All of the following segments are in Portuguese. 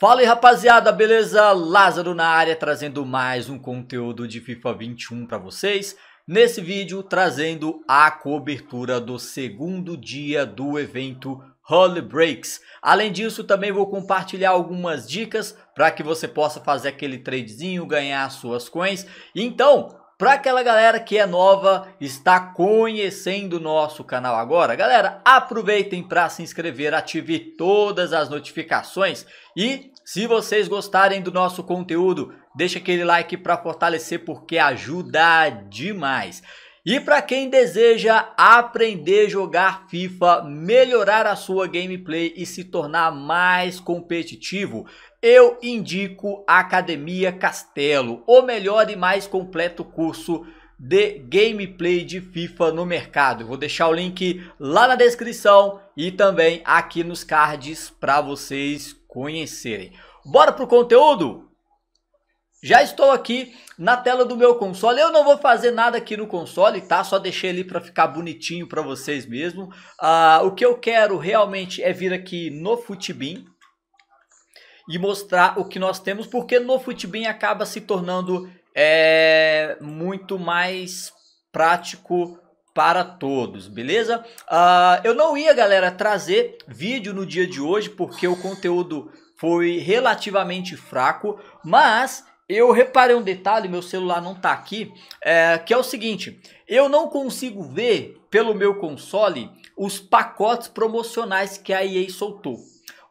Fala aí rapaziada, beleza? Lázaro na área trazendo mais um conteúdo de FIFA 21 para vocês. Nesse vídeo trazendo a cobertura do segundo dia do evento Holy Breaks. Além disso, também vou compartilhar algumas dicas para que você possa fazer aquele tradezinho, ganhar suas coins. Então, para aquela galera que é nova, está conhecendo o nosso canal agora, galera, aproveitem para se inscrever, ative todas as notificações e se vocês gostarem do nosso conteúdo, deixa aquele like para fortalecer porque ajuda demais. E para quem deseja aprender a jogar FIFA, melhorar a sua gameplay e se tornar mais competitivo, eu indico a Academia Castelo, o melhor e mais completo curso de gameplay de FIFA no mercado. Vou deixar o link lá na descrição e também aqui nos cards para vocês conhecerem. Bora pro conteúdo? Já estou aqui na tela do meu console. Eu não vou fazer nada aqui no console, tá? Só deixei ele para ficar bonitinho para vocês mesmo. Uh, o que eu quero realmente é vir aqui no Futebin e mostrar o que nós temos, porque no futebol acaba se tornando é, muito mais prático para todos, beleza? Uh, eu não ia, galera, trazer vídeo no dia de hoje, porque o conteúdo foi relativamente fraco, mas eu reparei um detalhe, meu celular não tá aqui, é, que é o seguinte, eu não consigo ver pelo meu console os pacotes promocionais que a EA soltou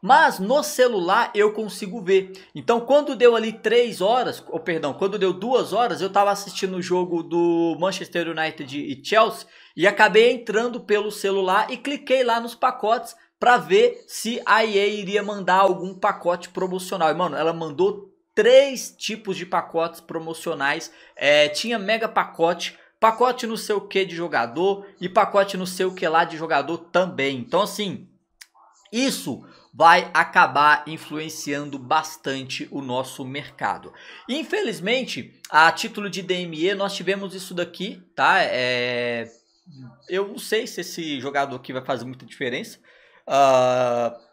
mas no celular eu consigo ver. Então quando deu ali 3 horas, ou oh, perdão, quando deu 2 horas, eu estava assistindo o jogo do Manchester United e Chelsea e acabei entrando pelo celular e cliquei lá nos pacotes para ver se a EA iria mandar algum pacote promocional. E, mano, ela mandou três tipos de pacotes promocionais. É, tinha mega pacote, pacote não sei o que de jogador e pacote não sei o que lá de jogador também. Então, assim, isso vai acabar influenciando bastante o nosso mercado. Infelizmente, a título de DME, nós tivemos isso daqui, tá? É... Eu não sei se esse jogador aqui vai fazer muita diferença. Uh...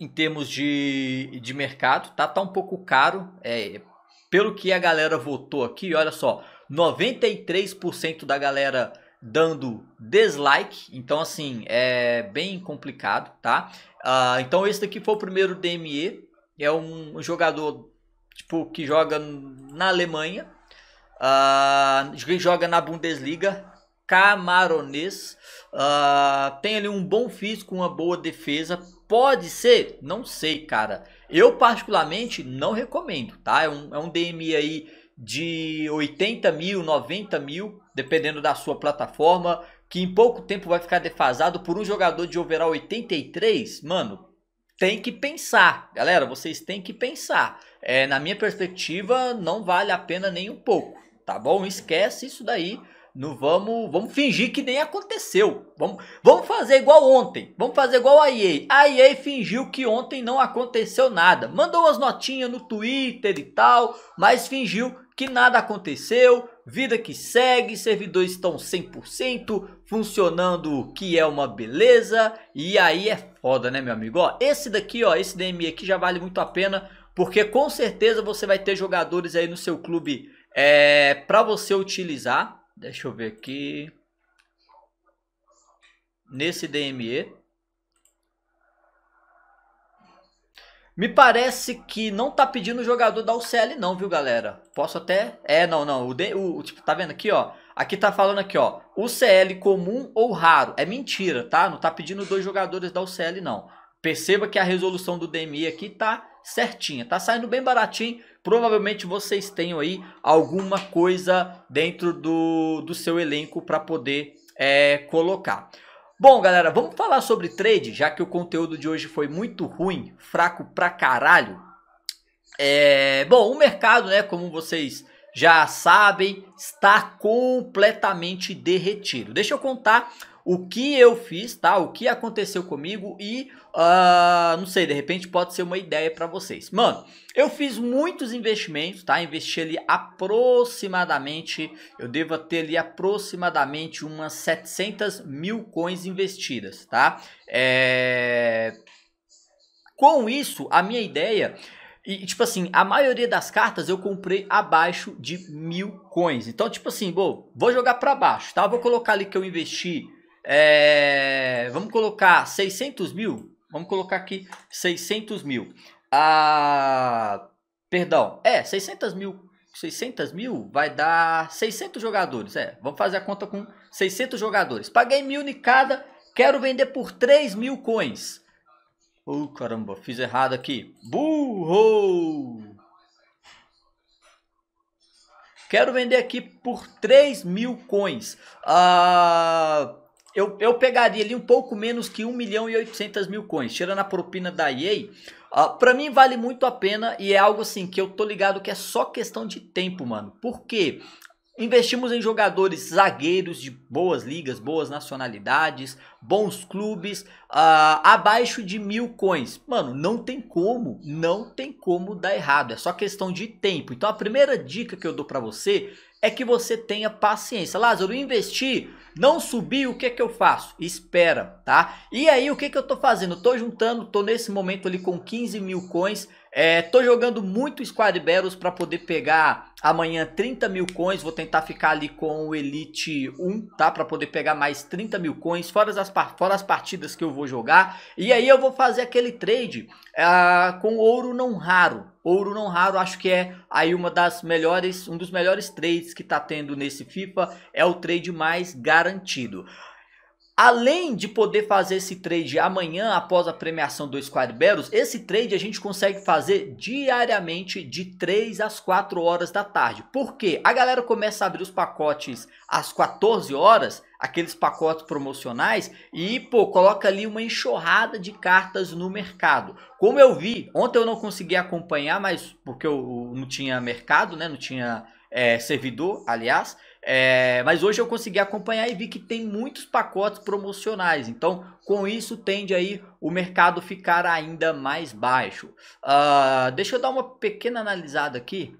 Em termos de, de mercado, tá? Tá um pouco caro. É... Pelo que a galera votou aqui, olha só, 93% da galera dando dislike, então assim, é bem complicado, tá? Uh, então esse daqui foi o primeiro DME, é um jogador tipo que joga na Alemanha, uh, joga na Bundesliga, camaronês, uh, tem ali um bom físico, uma boa defesa, pode ser? Não sei, cara. Eu particularmente não recomendo, tá? É um, é um DME aí de 80 mil, 90 mil, dependendo da sua plataforma, que em pouco tempo vai ficar defasado por um jogador de overall 83, mano, tem que pensar, galera, vocês têm que pensar. É, na minha perspectiva, não vale a pena nem um pouco, tá bom? Esquece isso daí. Não vamos, vamos fingir que nem aconteceu. Vamos, vamos fazer igual ontem. Vamos fazer igual a EA. A EA fingiu que ontem não aconteceu nada. Mandou umas notinhas no Twitter e tal, mas fingiu que nada aconteceu. Vida que segue, servidores estão 100% funcionando, o que é uma beleza. E aí é foda, né, meu amigo? Ó, esse daqui, ó, esse DME aqui já vale muito a pena, porque com certeza você vai ter jogadores aí no seu clube é, para você utilizar Deixa eu ver aqui. Nesse DME. Me parece que não tá pedindo o jogador da UCL não, viu, galera? Posso até... É, não, não. O, de... o tipo, tá vendo aqui, ó? Aqui tá falando aqui, ó. UCL comum ou raro. É mentira, tá? Não tá pedindo dois jogadores da UCL, não. Perceba que a resolução do DME aqui tá certinha. Tá saindo bem baratinho. Provavelmente vocês tenham aí alguma coisa dentro do, do seu elenco para poder é, colocar. Bom, galera, vamos falar sobre trade, já que o conteúdo de hoje foi muito ruim, fraco pra caralho. É, bom, o mercado, né, como vocês já sabem, está completamente derretido. Deixa eu contar o que eu fiz, tá? O que aconteceu comigo e, uh, não sei, de repente pode ser uma ideia para vocês. Mano, eu fiz muitos investimentos, tá? Investi ali aproximadamente, eu devo ter ali aproximadamente umas 700 mil coins investidas, tá? É... Com isso, a minha ideia e, tipo assim, a maioria das cartas eu comprei abaixo de mil coins. Então, tipo assim, bom, vou jogar para baixo, tá? Vou colocar ali que eu investi é, vamos colocar 600 mil. Vamos colocar aqui 600 mil. Ah, perdão, é 600 mil. 600 mil vai dar 600 jogadores. É, vamos fazer a conta com 600 jogadores. Paguei mil em cada. Quero vender por 3 mil coins. Oh, caramba, fiz errado aqui. Burro! Quero vender aqui por 3 mil coins. Ah, eu, eu pegaria ali um pouco menos que 1 milhão e 800 mil coins, tirando a propina da EA. Uh, pra mim vale muito a pena e é algo assim que eu tô ligado que é só questão de tempo, mano. Porque investimos em jogadores zagueiros de boas ligas, boas nacionalidades, bons clubes, uh, abaixo de mil coins. Mano, não tem como, não tem como dar errado, é só questão de tempo. Então a primeira dica que eu dou para você é que você tenha paciência. Lázaro, investir, investi, não subir, o que é que eu faço? Espera, tá? E aí, o que, é que eu tô fazendo? Eu tô juntando, tô nesse momento ali com 15 mil coins é, tô jogando muito Squad Battles para poder pegar amanhã 30 mil coins. Vou tentar ficar ali com o Elite 1, tá? Para poder pegar mais 30 mil coins, fora as, fora as partidas que eu vou jogar. E aí eu vou fazer aquele trade uh, com ouro não raro. Ouro não raro, acho que é aí uma das melhores, um dos melhores trades que tá tendo nesse FIFA. É o trade mais garantido. Além de poder fazer esse trade amanhã após a premiação do Square Battles, esse trade a gente consegue fazer diariamente de 3 às 4 horas da tarde. Por quê? A galera começa a abrir os pacotes às 14 horas, aqueles pacotes promocionais e pô, coloca ali uma enxurrada de cartas no mercado. Como eu vi, ontem eu não consegui acompanhar, mas porque eu não tinha mercado, né? Não tinha é, servidor, aliás. É, mas hoje eu consegui acompanhar e vi que tem muitos pacotes promocionais. Então, com isso tende aí o mercado ficar ainda mais baixo. Uh, deixa eu dar uma pequena analisada aqui.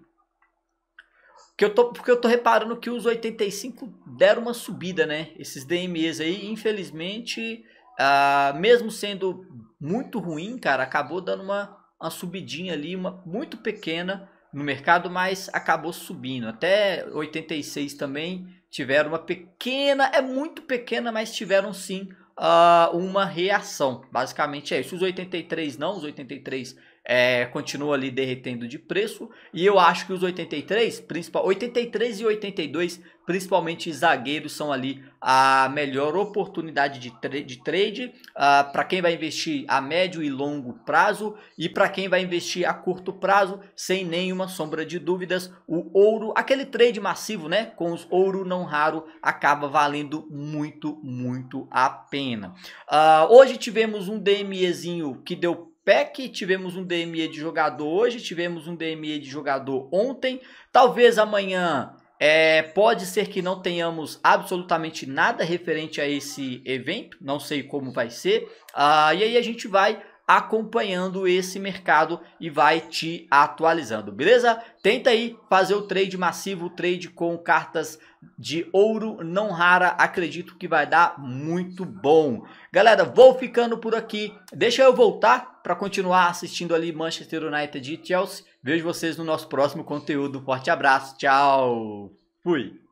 Que eu tô, porque eu tô reparando que os 85 deram uma subida, né? Esses DMEs aí, infelizmente, uh, mesmo sendo muito ruim, cara, acabou dando uma, uma subidinha ali, uma muito pequena no mercado, mas acabou subindo. Até 86 também tiveram uma pequena, é muito pequena, mas tiveram sim uh, uma reação. Basicamente é isso. Os 83 não, os 83 é, continua ali derretendo de preço. E eu acho que os 83, principal, 83 e 82, principalmente zagueiros, são ali a melhor oportunidade de, tra de trade uh, ah, para quem vai investir a médio e longo prazo e para quem vai investir a curto prazo, sem nenhuma sombra de dúvidas. O ouro, aquele trade massivo, né? Com os ouro não raro, acaba valendo muito, muito a pena. Uh, hoje tivemos um DMEzinho que deu PEC, tivemos um DME de jogador hoje, tivemos um DME de jogador ontem, talvez amanhã é, pode ser que não tenhamos absolutamente nada referente a esse evento, não sei como vai ser. Ah, e aí a gente vai acompanhando esse mercado e vai te atualizando, beleza? Tenta aí fazer o trade massivo, o trade com cartas de ouro não rara, acredito que vai dar muito bom. Galera, vou ficando por aqui, deixa eu voltar para continuar assistindo ali Manchester United e Chelsea. Vejo vocês no nosso próximo conteúdo, forte abraço, tchau, fui!